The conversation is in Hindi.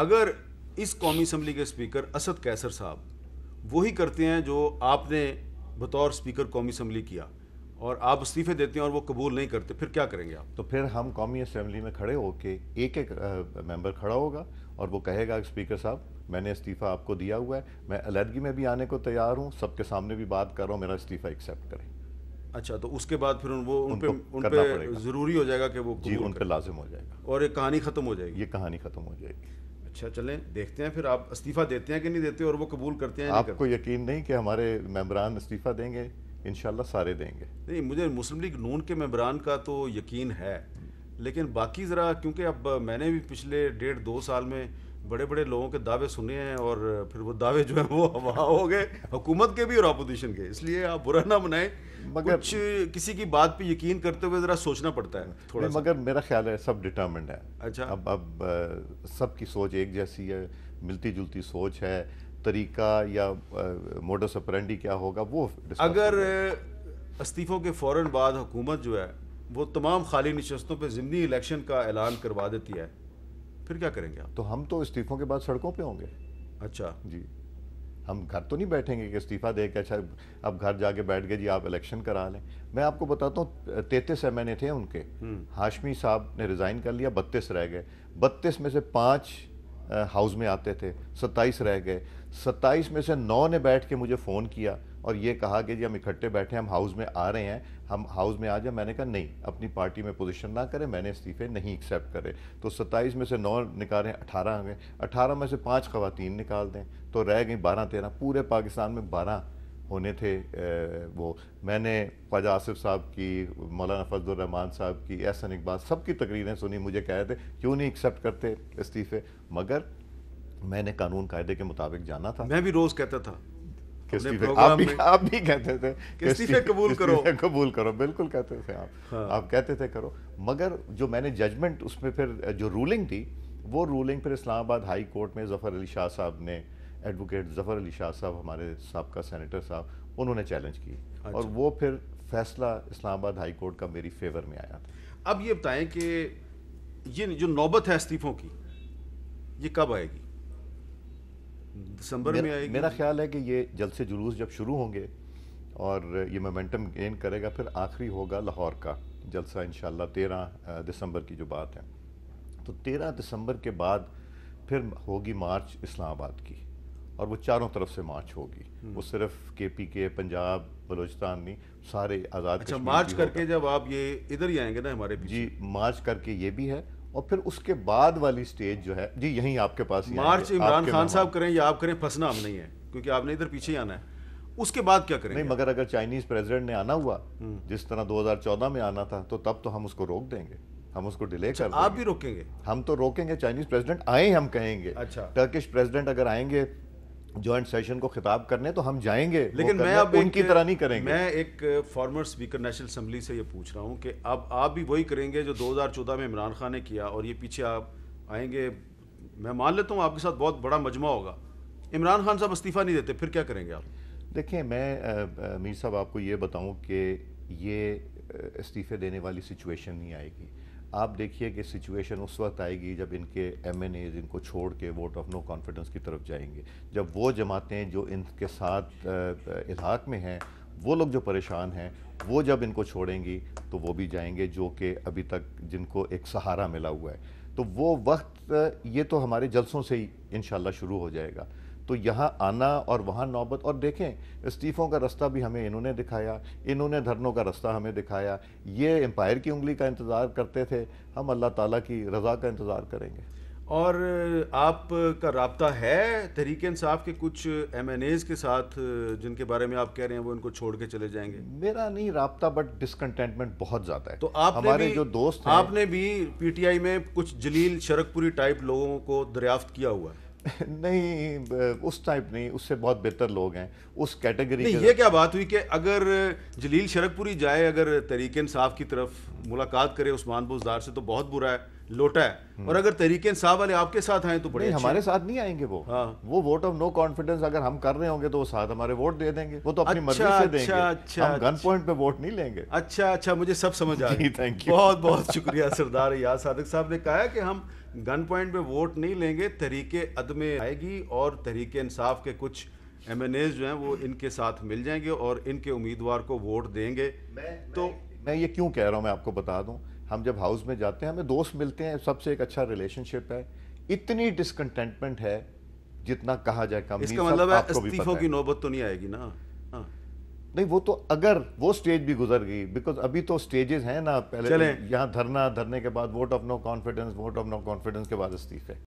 अगर इस कौमी असम्बली के स्पीकर असद कैसर साहब वही करते हैं जो आपने बतौर स्पीकर कौमी असम्बली किया और आप इस्तीफे देते हैं और वो कबूल नहीं करते फिर क्या करेंगे आप तो फिर हम कौमी असम्बली में खड़े होके एक एक मेंबर खड़ा होगा और वो कहेगा स्पीकर साहब मैंने इस्तीफ़ा आपको दिया हुआ है मैं अलहदगी में भी आने को तैयार हूँ सबके सामने भी बात कर रहा हूँ मेरा इस्तीफ़ा एक्सेप्ट करें अच्छा तो उसके बाद फिर उन वो उन पे उन पे ज़रूरी हो जाएगा कि वो जी उन पे लाजिम हो जाएगा और ये कहानी ख़त्म हो जाएगी ये कहानी ख़त्म हो जाएगी अच्छा चलें देखते हैं फिर आप इस्तीफ़ा देते हैं कि नहीं देते और वो कबूल करते हैं आपको यकीन नहीं कि हमारे मेम्बरान इस्तीफ़ा देंगे इन सारे देंगे नहीं मुझे मुस्लिम लीग नून के मेम्बरान का तो यकीन है लेकिन बाकी ज़रा क्योंकि अब मैंने भी पिछले डेढ़ दो साल में बड़े बड़े लोगों के दावे सुने हैं और फिर वो दावे जो है वो हवा हो गए हुकूमत के भी और अपोजिशन के इसलिए आप बुरा ना मनाएं मगर कुछ किसी की बात पे यकीन करते हुए ज़रा सोचना पड़ता है थोड़ा मगर मेरा ख्याल है सब डिटर्मेंट है अच्छा अब अब सबकी सोच एक जैसी है मिलती जुलती सोच है तरीका या मोडस अपरेंडी क्या होगा वो अगर इस्तीफ़ों के फ़ौर बाद हुकूमत जो है वो तमाम खाली नशस्तों पर ज़मनी इलेक्शन का ऐलान करवा देती है फिर क्या करेंगे आप तो हम तो इस्तीफों के बाद सड़कों पे होंगे अच्छा जी हम घर तो नहीं बैठेंगे कि इस्तीफ़ा दे के अच्छा अब घर जाके बैठ गए जी आप इलेक्शन करा लें मैं आपको बताता हूँ तैतीस एम थे उनके हम्म। हाशमी साहब ने रिज़ाइन कर लिया बत्तीस रह गए बत्तीस में से पाँच हाउस में आते थे सत्ताईस रह गए सत्ताईस में से नौ ने बैठ के मुझे फ़ोन किया और ये कहा कि जी हम इकट्ठे बैठे हम हाउस में आ रहे हैं हम हाउस में आ जाए मैंने कहा नहीं अपनी पार्टी में पोजीशन ना करें मैंने इस्तीफे नहीं एक्सेप्ट करे तो सत्ताईस में से नौ निकालें अठारह आ गए अठारह में से पाँच खवतिन निकाल दें तो रह गई बारह तेरह पूरे पाकिस्तान में बारह होने थे वो मैंने ख्वाजा आसिफ साहब की मौलाना फजलरहमान साहब की एहसन इकबाल सब की तकरीरें सुनी मुझे कह रहे थे क्यों नहीं एक्सेप्ट करते इस्तीफ़े मगर मैंने कानून कायदे के मुताबिक जाना था मैं भी रोज़ कहता था आप भी आप भी कहते थे इस्तीफे कबूल करो कबूल करो बिल्कुल कहते थे आप हाँ। आप कहते थे करो मगर जो मैंने जजमेंट उसमें फिर जो रूलिंग थी वो रूलिंग फिर इस्लामाबाद हाई कोर्ट में जफर अली शाह साहब ने एडवोकेट जफ़र अली शाह साहब हमारे सबका सेनेटर साहब उन्होंने चैलेंज की अच्छा। और वो फिर फैसला इस्लामाबाद हाई कोर्ट का मेरी फेवर में आया अब ये बताएं कि ये जो नौबत है इस्तीफ़ों की ये कब आएगी दिसंबर में आएगी मेरा ख्याल है कि ये जल्द से जुलूस जब शुरू होंगे और ये मोमेंटम गेन करेगा फिर आखिरी होगा लाहौर का जलसा इन तेरह दिसंबर की जो बात है तो तेरह दिसंबर के बाद फिर होगी मार्च इस्लामाबाद की और वो चारों तरफ से मार्च होगी हम्म। वो सिर्फ के पी के पंजाब बलोचिस्तान नहीं सारे आज़ाद अच्छा मार्च करके जब आप ये इधर ही आएंगे ना हमारे जी मार्च करके ये भी है और फिर उसके बाद वाली स्टेज जो है जी यहीं आपके पास मार्च इमरान खान साहब करें या आप करें फंसना हम नहीं है क्योंकि आपने इधर पीछे आना है उसके बाद क्या करेंगे नहीं मगर अगर चाइनीज प्रेसिडेंट ने आना हुआ हम्म। जिस तरह 2014 में आना था तो तब तो हम उसको रोक देंगे हम उसको डिले अच्छा, कर आप भी रोकेंगे हम तो रोकेंगे चाइनीज प्रेसिडेंट आए हम कहेंगे अच्छा टर्किश प्रेसिडेंट अगर आएंगे जॉइंट सेशन को खिताब करने तो हम जाएंगे लेकिन मैं अब उनकी तरह नहीं करेंगे मैं एक फॉर्मर स्पीकर नेशनल असम्बली से ये पूछ रहा हूँ कि अब आप भी वही करेंगे जो 2014 में इमरान खान ने किया और ये पीछे आप आएंगे मैं मान लेता हूँ आपके साथ बहुत बड़ा मजमा होगा इमरान खान साहब इस्तीफ़ा नहीं देते फिर क्या करेंगे आप देखें मैं मीर साहब आपको ये बताऊँ कि ये इस्तीफ़े देने वाली सिचुएशन नहीं आएगी आप देखिए कि सिचुएशन उस वक्त आएगी जब इनके एम एन एज इनको छोड़ के वोट ऑफ नो कॉन्फिडेंस की तरफ जाएंगे जब वो जमातें जो इनके साथ इलाक में हैं वो लोग जो परेशान हैं वो जब इनको छोड़ेंगी तो वो भी जाएंगे जो कि अभी तक जिनको एक सहारा मिला हुआ है तो वो वक्त ये तो हमारे जलसों से ही इन शुरू हो जाएगा तो यहाँ आना और वहाँ नौबत और देखें इस्तीफ़ों का रास्ता भी हमें इन्होंने दिखाया इन्होंने धरनों का रास्ता हमें दिखाया ये एम्पायर की उंगली का इंतज़ार करते थे हम अल्लाह ताला की रज़ा का इंतज़ार करेंगे और आप का रबता है तहरीक इंसाफ के कुछ एम एन एज़ के साथ जिनके बारे में आप कह रहे हैं वो उनको छोड़ के चले जाएंगे मेरा नहीं रबता बट डिसकंटेंटमेंट बहुत ज़्यादा है तो आप हमारे जो दोस्त आपने भी पी टी आई में कुछ जलील शरकपुरी टाइप लोगों को दरियाफ्त किया हुआ है नहीं उस टाइप नहीं उससे बहुत बेहतर लोग हैं उस कैटेगरी नहीं ये क्या बात हुई कि अगर जलील शरकपुरी जाए अगर तरीके इंसाफ की तरफ मुलाकात करे उस्मान बुजदार से तो बहुत बुरा है लोटा है हम्म। और अगर तरीके इंसाफ वाले आपके साथ आए तो बड़े नहीं, हमारे साथ नहीं आएंगे वो हाँ। वो वोट ऑफ नो कॉन्फिडेंस अगर हम कर रहे होंगे तो वो साथ हमारे वोट दे देंगे वो तो अपनी अच्छा, मर्जी से देंगे अच्छा, अच्छा, हम गन पॉइंट पे वोट नहीं लेंगे अच्छा अच्छा मुझे सब समझ आ गई थैंक यू बहुत बहुत शुक्रिया सरदार याद सादक साहब ने कहा कि हम गन पॉइंट में वोट नहीं लेंगे तरीके अदम आएगी और तरीके इंसाफ के कुछ एम एन एज जो हैं वो इनके साथ मिल जाएंगे और इनके उम्मीदवार को वोट देंगे मैं, तो मैं ये क्यों कह रहा हूँ मैं आपको बता दूँ हम जब हाउस में जाते हैं हमें दोस्त मिलते हैं सबसे एक अच्छा रिलेशनशिप है इतनी डिसकंटेंटमेंट है जितना कहा जाए कम इसका मतलब है इस्तीफों की नौबत तो नहीं आएगी ना नहीं वो तो अगर वो स्टेज भी गुजर गई बिकॉज अभी तो स्टेजेस हैं ना पहले यहाँ धरना धरने के बाद vote of no confidence vote of no confidence के बाद इस्तीफे